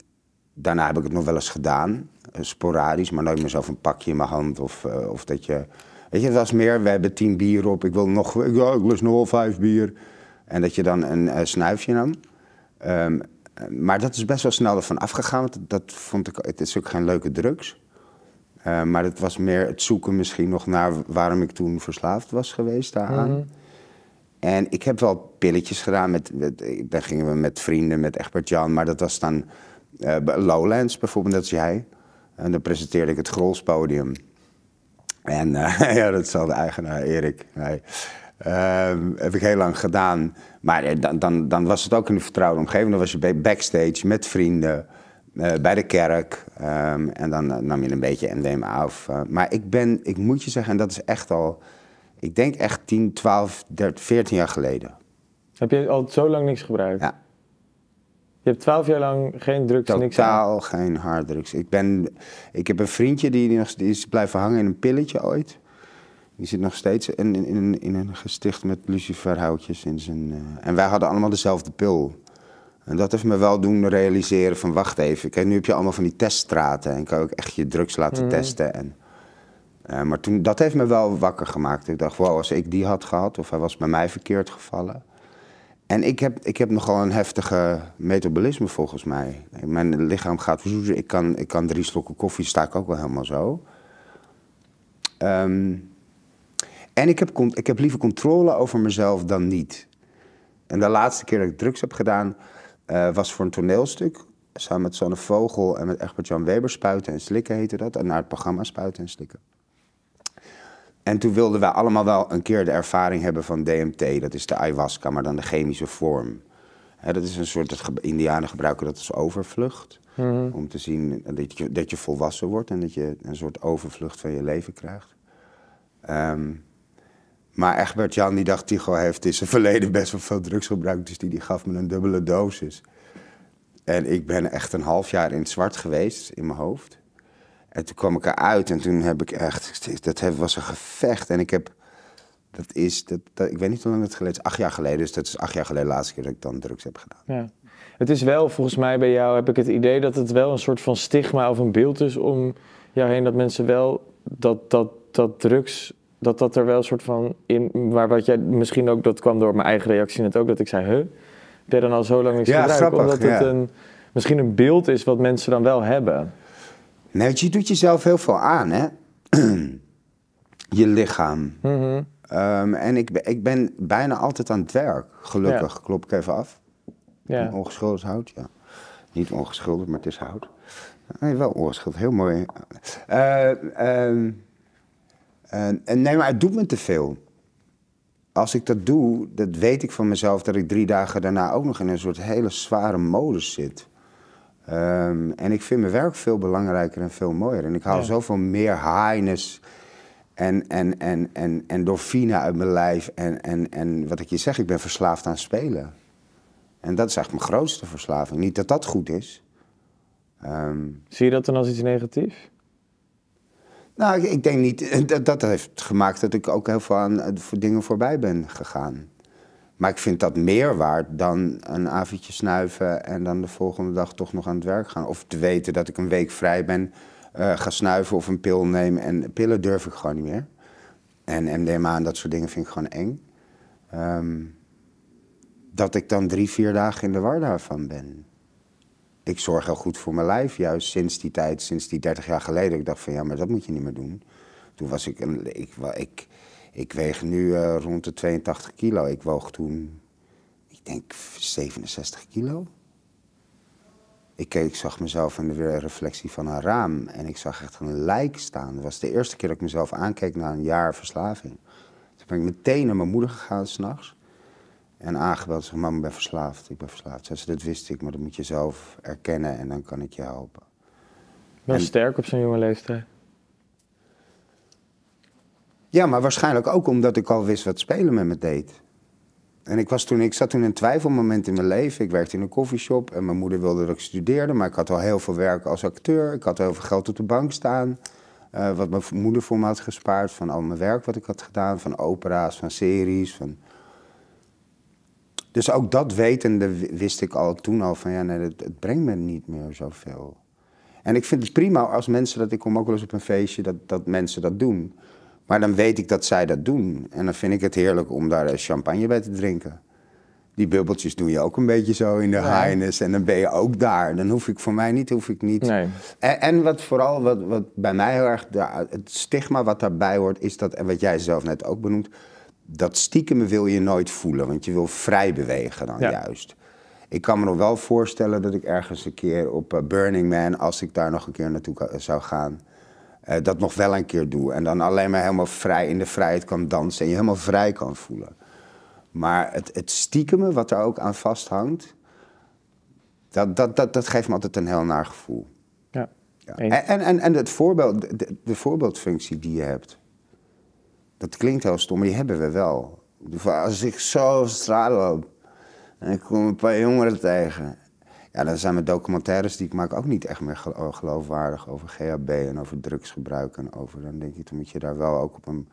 Speaker 2: daarna heb ik het nog wel eens gedaan, eh, sporadisch, maar nooit meer zelf een pakje in mijn hand of, eh, of dat je... Weet je, het was meer, we hebben tien bier op, ik wil nog, ik, wil nog wel vijf bier. En dat je dan een eh, snuifje nam. Ehm, maar dat is best wel snel ervan afgegaan, dat vond ik, het is ook geen leuke drugs. Ehm, maar het was meer het zoeken misschien nog naar waarom ik toen verslaafd was geweest daaraan. Mhm. En ik heb wel pilletjes gedaan. Met, gingen we met vrienden, met Egbert Jan. Maar dat was dan eh, Lowlands bijvoorbeeld, dat is jij. En dan presenteerde ik het Grolspodium. En eh, ja, dat zal de eigenaar Erik. Ehm, heb ik heel lang gedaan. Maar eh, dan, dan, dan, was het ook in een vertrouwde omgeving. Dan was je backstage met vrienden, bij de kerk. Ehm, en dan nam je een beetje MDMA af. maar ik ben, ik moet je zeggen, en dat is echt al... Ik denk echt 10, 12, 13, 14 jaar geleden. Heb je al zo lang niks gebruikt? Ja. Je hebt twaalf jaar lang geen drugs, Totaal niks Totaal geen harddrugs. Ik, ben, ik heb een vriendje die, nog, die is blijven hangen in een pilletje ooit. Die zit nog steeds in, in, in, een gesticht met luciferhoutjes in zijn... Eh, en wij hadden allemaal dezelfde pil. En dat heeft me wel doen realiseren van wacht even. Kijk, nu heb je allemaal van die teststraten en kan je ook echt je drugs laten mhm. testen. En, eh, maar toen, dat heeft me wel wakker gemaakt. Ik dacht, wow, als ik die had gehad of hij was bij mij verkeerd gevallen... En ik heb, ik heb nogal een heftige metabolisme volgens mij. Mijn lichaam gaat verzoeken. Ik kan, ik kan drie slokken koffie, sta ik ook wel helemaal zo. Ehm, en ik heb, ik heb liever controle over mezelf dan niet. En de laatste keer dat ik drugs heb gedaan, eh, was voor een toneelstuk. Samen met Sanne Vogel en met Egbert Jan Weber, Spuiten en Slikken heette dat. En naar het programma Spuiten en Slikken. En toen wilden wij allemaal wel een keer de ervaring hebben van DMT. Dat is de ayahuasca, maar dan de chemische vorm. dat is een soort, dat Indianen gebruiken dat als overvlucht. Mhm. Om te zien dat je, dat je volwassen wordt en dat je een soort overvlucht van je leven krijgt. Ehm, maar Egbert Jan, die dacht, Tycho heeft in zijn verleden best wel veel drugs gebruikt. Dus die, die gaf me een dubbele dosis. En ik ben echt een half jaar in het zwart geweest in mijn hoofd. En toen kwam ik eruit en toen heb ik echt, dat was een gevecht. En ik heb, dat is, dat, ik weet niet hoe lang het geleden is, acht jaar geleden. Dus dat is acht jaar geleden de laatste keer dat ik dan drugs heb
Speaker 1: gedaan. Ja. Het is wel, volgens mij bij jou heb ik het idee dat het wel een soort van stigma of een beeld is om jou heen. Dat mensen wel, dat, dat, dat drugs, dat dat er wel een soort van in, wat jij misschien ook, dat kwam door mijn eigen reactie net ook, dat ik zei, huh? Ben je dan al zo lang niet ja, gebruikt? Omdat het een, misschien een beeld is wat mensen dan wel hebben. Nee,
Speaker 2: want je doet jezelf heel veel aan, hè? je lichaam. Mhm. Ehm, en ik, ik ben bijna altijd aan het werk, gelukkig. Klop ik even af. Ja. Ongeschuldigd hout, ja. Niet ongeschuldigd, maar het is hout. Nee, wel ongeschuldig, heel mooi. Uh, nee, maar het doet me te veel. Als ik dat doe, dat weet ik van mezelf dat ik drie dagen daarna ook nog in een soort hele zware modus zit. Ehm, en ik vind mijn werk veel belangrijker en veel mooier. En ik haal zoveel meer highness en, en, en, en, en dorfine uit mijn lijf. En, en, en wat ik je zeg, ik ben verslaafd aan spelen. En dat is echt mijn grootste verslaving. Niet dat dat goed is. Ehm, Zie je dat dan als iets negatiefs? Nou, ik, ik, denk niet. Eh, dat, dat heeft gemaakt dat ik ook heel veel aan eh, voor dingen voorbij ben gegaan. Maar ik vind dat meer waard dan een avondje snuiven en dan de volgende dag toch nog aan het werk gaan. Of te weten dat ik een week vrij ben, uh, ga snuiven of een pil nemen. En pillen durf ik gewoon niet meer. En MDMA en dat soort dingen vind ik gewoon eng. Ehm, dat ik dan drie, vier dagen in de war daarvan ben. Ik zorg heel goed voor mijn lijf, juist sinds die tijd, sinds die 30 jaar geleden. Ik dacht van ja, maar dat moet je niet meer doen. Toen was ik, een, ik, ik ik weeg nu eh, rond de 82 kilo. Ik woog toen, ik denk, 67 kilo. Ik, keek, ik zag mezelf in de reflectie van een raam en ik zag echt een lijk staan. Dat was de eerste keer dat ik mezelf aankeek na een jaar verslaving. Toen ben ik meteen naar mijn moeder gegaan s'nachts. En aangebeld, zeg, mam, ik ben verslaafd, ik ben verslaafd. Zei ze, dat wist ik, maar dat moet je zelf erkennen en dan kan ik je helpen. Ben sterk op
Speaker 1: zo'n jonge leeftijd.
Speaker 2: Ja, maar waarschijnlijk ook omdat ik al wist wat spelen met me deed. En ik, was toen, ik zat toen in een twijfelmoment in mijn leven. Ik werkte in een koffieshop en mijn moeder wilde dat ik studeerde. Maar ik had al heel veel werk als acteur. Ik had heel veel geld op de bank staan. Eh, wat mijn moeder voor me had gespaard van al mijn werk wat ik had gedaan. Van opera's, van series. Van... Dus ook dat wetende wist ik al toen al van ja, nee, het, het brengt me niet meer zoveel. En ik vind het prima als mensen dat, ik kom ook wel eens op een feestje, dat, dat mensen dat doen. Maar dan weet ik dat zij dat doen. En dan vind ik het heerlijk om daar eh, champagne bij te drinken. Die bubbeltjes doe je ook een beetje zo in de Highness. En dan ben je ook daar. Dan hoef ik voor mij niet, hoef ik niet. En, en, wat vooral, wat, wat bij mij heel erg, het stigma wat daarbij hoort, is dat, en wat jij zelf net ook benoemt, dat stiekem wil je nooit voelen. Want je wil vrij bewegen dan juist. Ik kan me nog wel voorstellen dat ik ergens een keer op eh, Burning Man, als ik daar nog een keer naartoe zou gaan, eh, dat nog wel een keer doe. En dan alleen maar helemaal vrij in de vrijheid kan dansen en je helemaal vrij kan voelen. Maar het, het stiekeme wat er ook aan vasthangt, dat, dat, dat, dat geeft me altijd een heel naar gevoel. Ja. En, en, en, voorbeeld, de, voorbeeldfunctie die je hebt, dat klinkt heel stom, maar die hebben we wel. Als ik zo straat loop en ik kom een paar jongeren tegen ja, dan zijn mijn documentaires die ik maak ook niet echt meer oh, geloofwaardig over GHB en over drugsgebruik en over. Dan denk ik, dan moet je daar wel ook op een.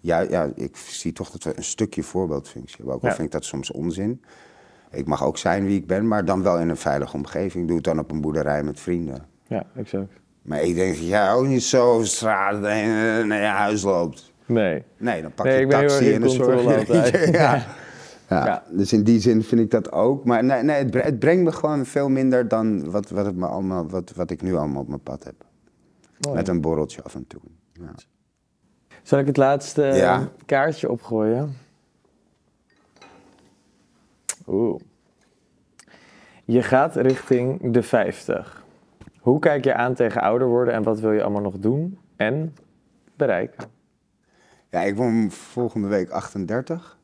Speaker 2: Ja, ja, ik zie toch dat we een stukje voorbeeldfunctie hebben. Ook al vind ik dat soms onzin. Ik mag ook zijn wie ik ben, maar dan wel in een veilige omgeving. Doe het dan op een boerderij met vrienden. Ja, exact. Maar ik denk, ja, ook niet zo over straat eh, naar je huis loopt. Nee. Nee, dan pak je een taxi en een zorg ja. Ja, Dus in die zin vind ik dat ook. Maar nee, nee, het, brengt me gewoon veel minder dan wat, wat, het me allemaal, wat, wat ik nu allemaal op mijn pad heb. Met een borreltje af en toe. Ja.
Speaker 1: Zal ik het laatste eh, kaartje opgooien? Oeh. Je gaat richting de 50. Hoe kijk je aan tegen ouder worden en wat wil
Speaker 2: je allemaal nog doen en bereiken? Ja, ik word volgende week 38.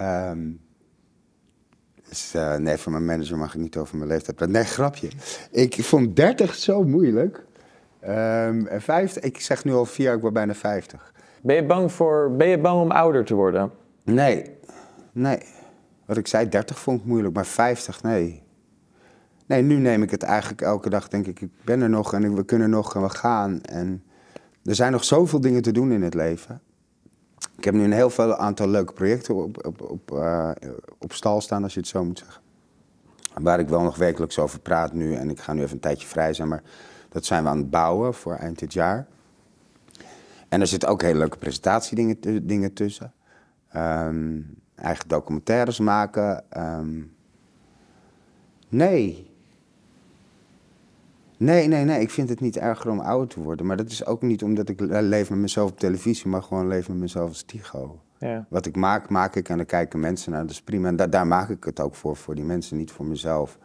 Speaker 2: Um, nee, van mijn manager mag ik niet over mijn leeftijd praten. Nee, grapje. Ik vond 30 zo moeilijk. Um, en 50, ik zeg nu al vier jaar, ik word bijna 50. Ben je, bang voor, ben je bang om ouder te worden? Nee, nee. Wat ik zei, 30 vond ik moeilijk, maar 50, nee. Nee, nu neem ik het eigenlijk elke dag, denk ik, ik ben er nog en we kunnen nog en we gaan. En er zijn nog zoveel dingen te doen in het leven. Ik heb nu een heel veel aantal leuke projecten op, op, op, eh, op stal staan, als je het zo moet zeggen. Waar ik wel nog wekelijks over praat nu. En ik ga nu even een tijdje vrij zijn, maar dat zijn we aan het bouwen voor eind dit jaar. En er zitten ook hele leuke presentatiedingen dingen tussen. Ehm, eigen documentaires maken. Ehm. nee, Nee, nee, nee. Ik vind het niet erger om oud te worden. Maar dat is ook niet omdat ik leef met mezelf op televisie, maar gewoon leef met mezelf als Tigo. Ja. Wat ik maak, maak ik en dan kijken mensen naar. Dat is prima. En daar maak ik het ook voor, voor die mensen, niet voor mezelf.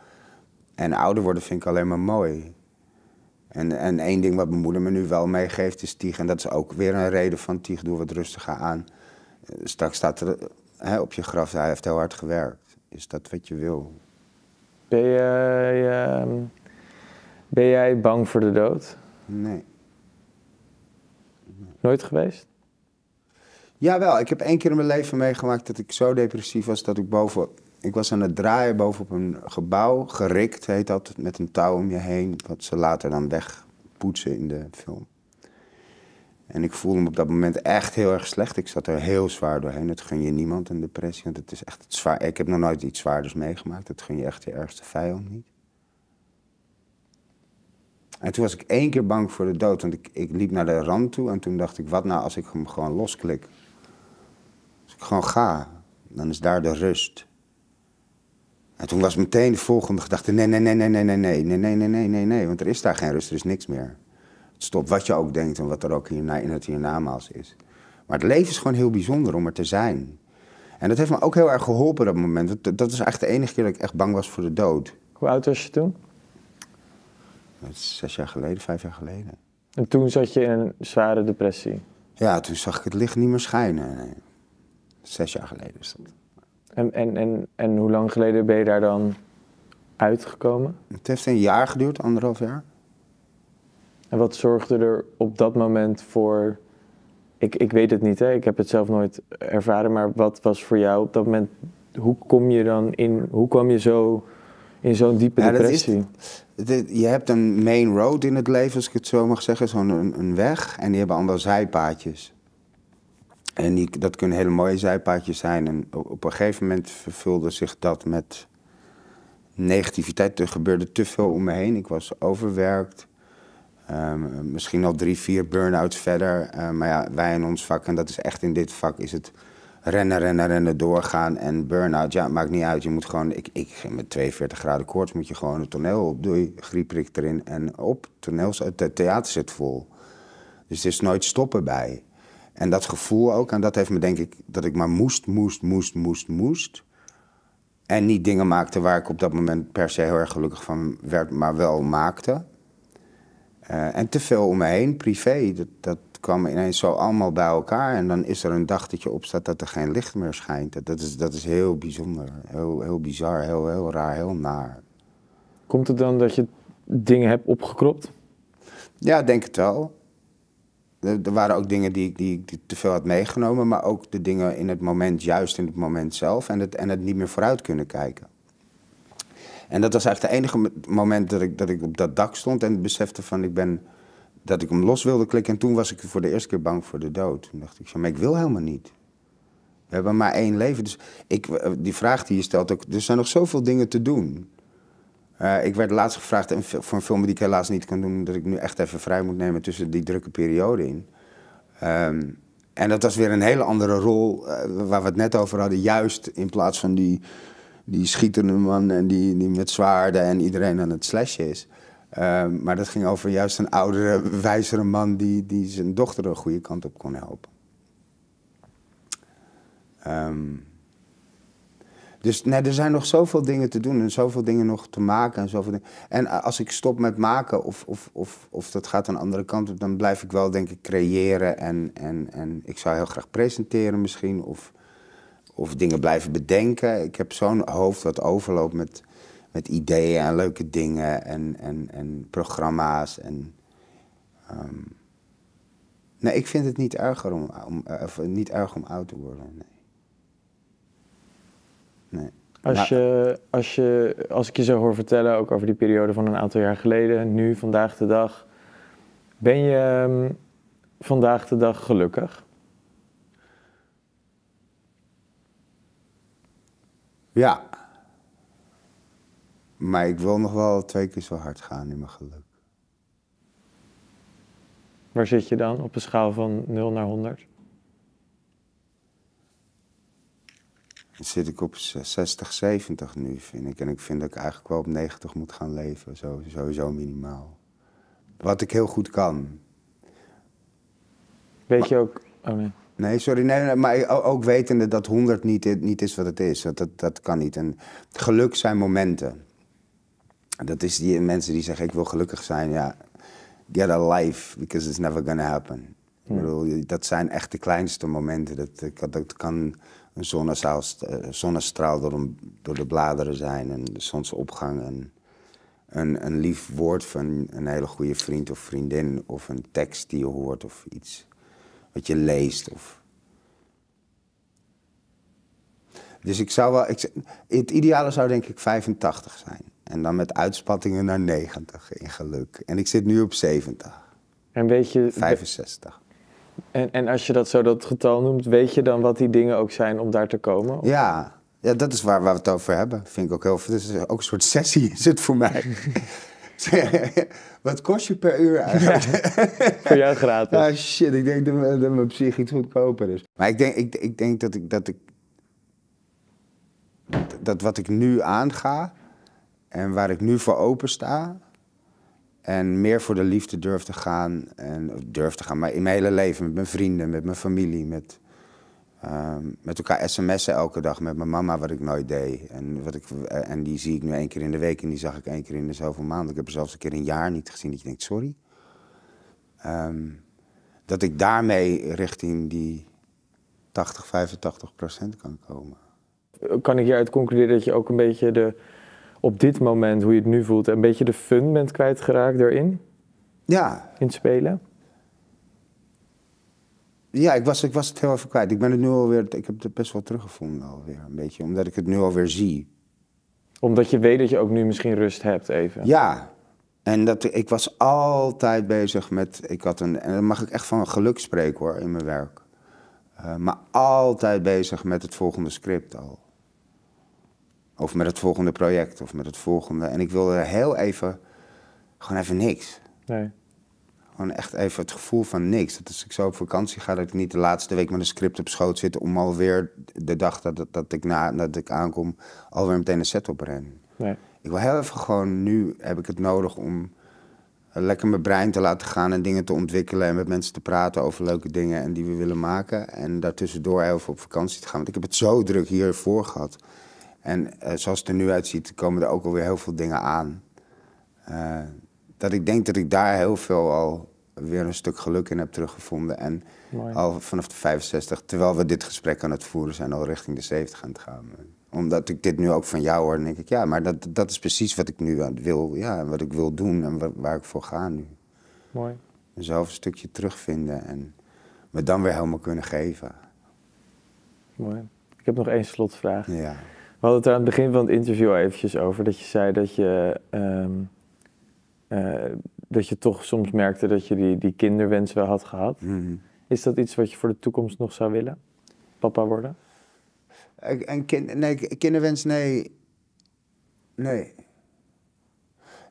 Speaker 2: En ouder worden vind ik alleen maar mooi. En, en één ding wat mijn moeder me nu wel meegeeft is Tieg. En dat is ook weer een reden van Tieg, doe wat rustiger aan. Straks staat er hè, op je graf, hij heeft heel hard gewerkt. Is dat wat je wil? Ben je ehm, ben jij bang voor de dood? Nee.
Speaker 1: Nooit geweest?
Speaker 2: Jawel, ik heb één keer in mijn leven meegemaakt dat ik zo depressief was dat ik boven. Ik was aan het draaien bovenop een gebouw, gerikt heet dat, met een touw om je heen, wat ze later dan wegpoetsen in de film. En ik voelde me op dat moment echt heel erg slecht. Ik zat er heel zwaar doorheen. Dat gun je niemand, een depressie. Want het is echt zwaar. Ik heb nog nooit iets zwaarders meegemaakt. Dat gun je echt je ergste vijand niet. En toen was ik één keer bang voor de dood, want ik, liep naar de rand toe en toen dacht ik, wat nou als ik hem gewoon losklik? Als ik gewoon ga, dan is daar de rust. En toen was meteen de volgende gedachte: nee, nee, nee, nee, nee, nee, nee, nee, nee, nee, nee, nee, nee, want er is daar geen rust, er is niks meer. Stop, wat je ook denkt en wat er ook nee, in het hiernamaals is. Maar het leven is gewoon heel bijzonder om er te zijn. En dat heeft me ook heel erg geholpen op dat moment. Dat, dat was eigenlijk de enige keer dat ik echt bang was voor de dood. Hoe oud was je toen? Dat is zes jaar geleden, vijf jaar geleden.
Speaker 1: En toen zat je in een zware depressie?
Speaker 2: Ja, toen zag ik het licht niet meer schijnen. Zes jaar geleden is dat.
Speaker 1: En, en, en, en hoe lang geleden ben je daar dan uitgekomen? Het heeft een jaar geduurd, anderhalf jaar. En wat zorgde er op dat moment voor. Ik, ik weet het niet, hè? ik heb het zelf nooit ervaren, maar wat was voor jou op dat moment. Hoe kom je dan in. Hoe kwam je zo
Speaker 2: in zo'n diepe ja, depressie? je hebt een main road in het leven, als ik het zo mag zeggen, zo'n een, weg. En die hebben allemaal zijpaadjes. En die, dat kunnen hele mooie zijpaadjes zijn. En op een gegeven moment vervulde zich dat met negativiteit. Er gebeurde te veel om me heen. Ik was overwerkt. Ehm, misschien al drie, vier burn-outs verder. Ehm, maar ja, wij in ons vak, en dat is echt in dit vak, is het rennen, rennen, rennen, doorgaan en burn-out. Ja, maakt niet uit. Je moet gewoon, ik, ik met 42 graden koorts moet je gewoon het toneel op. Doei, grieprik erin en op. Toneel, het theater zit vol. Dus er is nooit stoppen bij. En dat gevoel ook, en dat heeft me denk ik, dat ik maar moest, moest, moest, moest, moest. En niet dingen maakte waar ik op dat moment per se heel erg gelukkig van werd, maar wel maakte. Eh, en te veel om me heen, privé. Dat, dat, Kwamen ineens zo allemaal bij elkaar. En dan is er een dag dat je opstaat dat er geen licht meer schijnt. Dat, dat is, dat is heel bijzonder. Heel, heel bizar, heel, heel raar, heel naar. Komt het dan dat je dingen hebt opgekropt? Ja, denk het wel. Er, waren ook dingen die, die ik te veel had meegenomen, maar ook de dingen in het moment, juist in het moment zelf, en het, en het niet meer vooruit kunnen kijken. En dat was eigenlijk het enige moment dat ik, dat ik op dat dak stond en besefte van ik ben dat ik hem los wilde klikken. En toen was ik voor de eerste keer bang voor de dood. Toen dacht ik, maar ik wil helemaal niet. We hebben maar één leven. Dus ik, eh, die vraag die je stelt, er zijn nog zoveel dingen te doen. Eh, ik werd laatst gevraagd voor een film die ik helaas niet kan doen, dat ik nu echt even vrij moet nemen tussen die drukke periode in. Ehm, en dat was weer een hele andere rol eh, waar we het net over hadden. Juist in plaats van die, die schietende man en die, die met zwaarden en iedereen aan het slashen is. Ehm, maar dat ging over juist een oudere, wijzere man die, die zijn dochter de goede kant op kon helpen. Ehm, dus nee, er zijn nog zoveel dingen te doen en zoveel dingen nog te maken. En, zoveel en als ik stop met maken of, of, of, of dat gaat een andere kant op, dan blijf ik wel denk ik creëren. En, en, en ik zou heel graag presenteren misschien of, of dingen blijven bedenken. Ik heb zo'n hoofd wat overloopt met met ideeën en leuke dingen en, en, en programma's. En, ehm, nee, ik vind het niet erg om, om, eh, of niet erg om oud te worden. Nee. nee. Als, je, als, je,
Speaker 1: als ik je zo hoor vertellen, ook over die periode van een aantal jaar geleden, nu, vandaag de dag, ben je ehm, vandaag de dag gelukkig?
Speaker 2: Ja. Maar ik wil nog wel twee keer zo hard gaan in mijn geluk.
Speaker 1: Waar zit je dan op een schaal van 0 naar 100?
Speaker 2: Dan zit ik op 60, 70 nu, vind ik. En ik vind dat ik eigenlijk wel op 90 moet gaan leven, zo, sowieso minimaal. Wat ik heel goed kan. Weet je ook... Oh nee. Nee, sorry, nee, nee, maar ook wetende dat 100 niet, niet is wat het is. Dat, dat, dat kan niet. En geluk zijn momenten dat is die mensen die zeggen ik wil gelukkig zijn. Ja, get a life, because it's never gonna happen. Ik hmm. bedoel, dat zijn echt de kleinste momenten. Dat, dat kan een eh, zonnestraal, door, door, de bladeren zijn, de zonsopgang, en een, een lief woord van een hele goede vriend of vriendin, of een tekst die je hoort, of iets wat je leest. Of, Dus ik zou wel, ik, het ideale zou denk ik 85 zijn. En dan met uitspattingen naar 90 in geluk. En ik zit nu op 70. En weet je... 65.
Speaker 1: En, en als je dat zo dat getal noemt, weet je dan wat die dingen ook zijn om daar te komen?
Speaker 2: Ja, ja, dat is waar, waar we het over hebben. Vind ik ook heel is ook een soort sessie is het voor mij. Wat kost je per uur eigenlijk? voor jou gratis. Ah shit, ik denk dat mijn, dat mijn goedkoper is. Maar ik denk, ik, ik denk dat, ik, dat ik dat wat ik nu aanga en waar ik nu voor open sta, en meer voor de liefde durf te gaan. En durf te gaan, maar in mijn hele leven. Met mijn vrienden, met mijn familie. Met, ehm, met elkaar sms'en elke dag. Met mijn mama, wat ik nooit deed. En, wat ik, eh, en die zie ik nu één keer in de week. En die zag ik één keer in de zoveel maanden. Ik heb er zelfs een keer een jaar niet gezien. Dat je denkt, sorry. Ehm, dat ik daarmee richting die 80, 85 procent kan komen
Speaker 1: kan ik hieruit concluderen dat je ook een beetje de, op dit moment, hoe je het nu voelt, een beetje de fun bent kwijtgeraakt daarin?
Speaker 2: Ja. In het spelen? Ja, ik was, ik was het heel even kwijt. Ik ben het nu alweer, ik heb het best wel teruggevonden alweer een beetje, omdat ik het nu alweer zie. Omdat je weet dat je ook nu misschien rust hebt even. Ja, en dat, ik was altijd bezig met, ik had een, en dan mag ik echt van geluk spreken hoor, in mijn werk. Eh, maar altijd bezig met het volgende script al. Of met het volgende project, of met het volgende. En ik wilde heel even, gewoon even niks. Nee. Gewoon echt even het gevoel van niks. Dat als ik zo op vakantie ga, dat ik niet de laatste week met een script op schoot zit... om alweer de dag dat, dat, dat ik, na, dat ik aankom, alweer meteen een set op ren. Nee. Ik wil heel even gewoon, nu heb ik het nodig om lekker mijn brein te laten gaan en dingen te ontwikkelen en met mensen te praten over leuke dingen en die we willen maken. En daartussendoor even op vakantie te gaan. Want ik heb het zo druk hiervoor gehad. En eh, zoals het er nu uitziet, komen er ook alweer heel veel dingen aan. Eh, dat ik denk dat ik daar heel veel al weer een stuk geluk in heb teruggevonden. En al vanaf de 65, terwijl we dit gesprek aan het voeren zijn, al richting de 70 aan het gaan. Omdat ik dit nu ook van jou hoor, denk ik, ja, maar dat, dat is precies wat ik nu wil, ja, wat ik wil doen en waar, ik voor ga nu. Mooi. Mezelf dus een stukje terugvinden en me dan weer helemaal kunnen geven. Mooi. Ik heb
Speaker 1: nog één slotvraag. Ja.
Speaker 2: We hadden het er aan het begin van het interview eventjes over. Dat
Speaker 1: je zei dat je, ehm, eh, dat je toch soms merkte dat je die, die kinderwens wel had gehad. Mhm. Is dat iets wat je voor de toekomst nog zou willen? Papa
Speaker 2: worden? Een kind, nee, kinderwens, nee. Nee.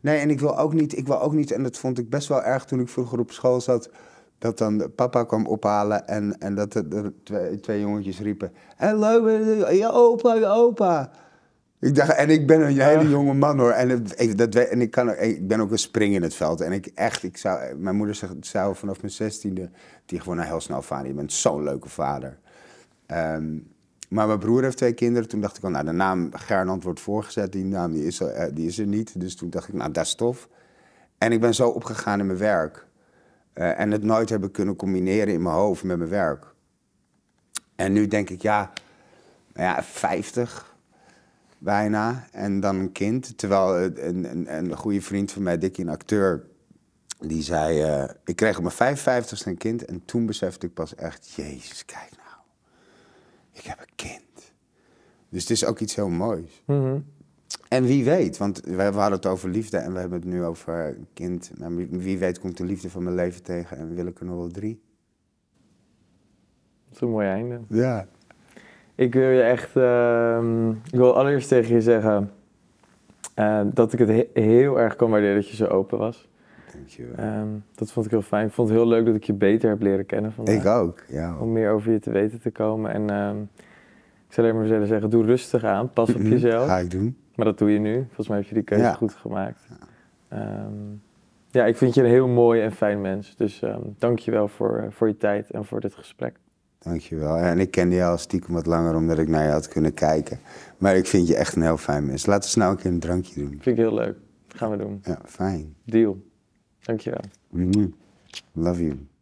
Speaker 2: Nee, en ik wil ook niet, ik wil ook niet, en dat vond ik best wel erg toen ik vroeger op school zat dat dan papa kwam ophalen en, en dat de twee, twee jongetjes riepen: Hallo, je opa, je opa. Ik dacht, en ik ben een hele jonge man hoor. En, ik, dat, en ik, kan, ik ben ook een spring in het veld. En ik echt, ik zou, mijn moeder zou vanaf mijn zestiende die gewoon naar heel snel vader. Je bent zo'n leuke vader. Ehm, maar mijn broer heeft twee kinderen. Toen dacht ik al, nou de naam Gernand wordt voorgezet. Die naam die is, er, eh, die is er niet. Dus toen dacht ik, nou dat is tof. En ik ben zo opgegaan in mijn werk. Eh, en het nooit hebben kunnen combineren in mijn hoofd met mijn werk. En nu denk ik, ja, nou ja 50 bijna en dan een kind. Terwijl eh, een, een, een goede vriend van mij, Dickie, een acteur, die zei... Eh, ik kreeg op mijn 55ste een kind en toen besefte ik pas echt... Jezus, kijk nou, ik heb een kind. Dus het is ook iets heel moois. Mhm. En wie weet, want we, hadden het over liefde en we hebben het nu over kind. Maar nou, wie weet komt de liefde van mijn leven tegen en wil ik er nog wel drie. Dat is een mooi einde. Ja.
Speaker 1: Ik wil je echt, ehm, ik wil allereerst tegen je zeggen eh, dat ik het heel erg kan waarderen dat je zo open was. Dankjewel. Um, ehm, dat vond ik heel fijn. Ik vond het heel leuk dat ik je beter heb leren kennen vandaag. Ik ook, ja. Om meer over je te weten te komen. En ehm, ik zou alleen maar willen zeggen, doe rustig aan. Pas op mhm, jezelf. Ga ik doen. Maar dat doe je nu. Volgens mij heb je die keuze goed gemaakt. Ehm, ja, ik vind je een heel mooi en fijn mens. Dus um, ehm, dank je wel voor, eh, voor je tijd en voor dit gesprek.
Speaker 2: Dank je wel. En ik kende je al stiekem wat langer omdat ik naar je had kunnen kijken. Maar ik vind je echt een heel fijn mens. Laten we snel een keer een drankje doen.
Speaker 1: Vind ik heel leuk. Gaan we doen. Ja, fijn. Deal. Dank je
Speaker 2: wel. Love you.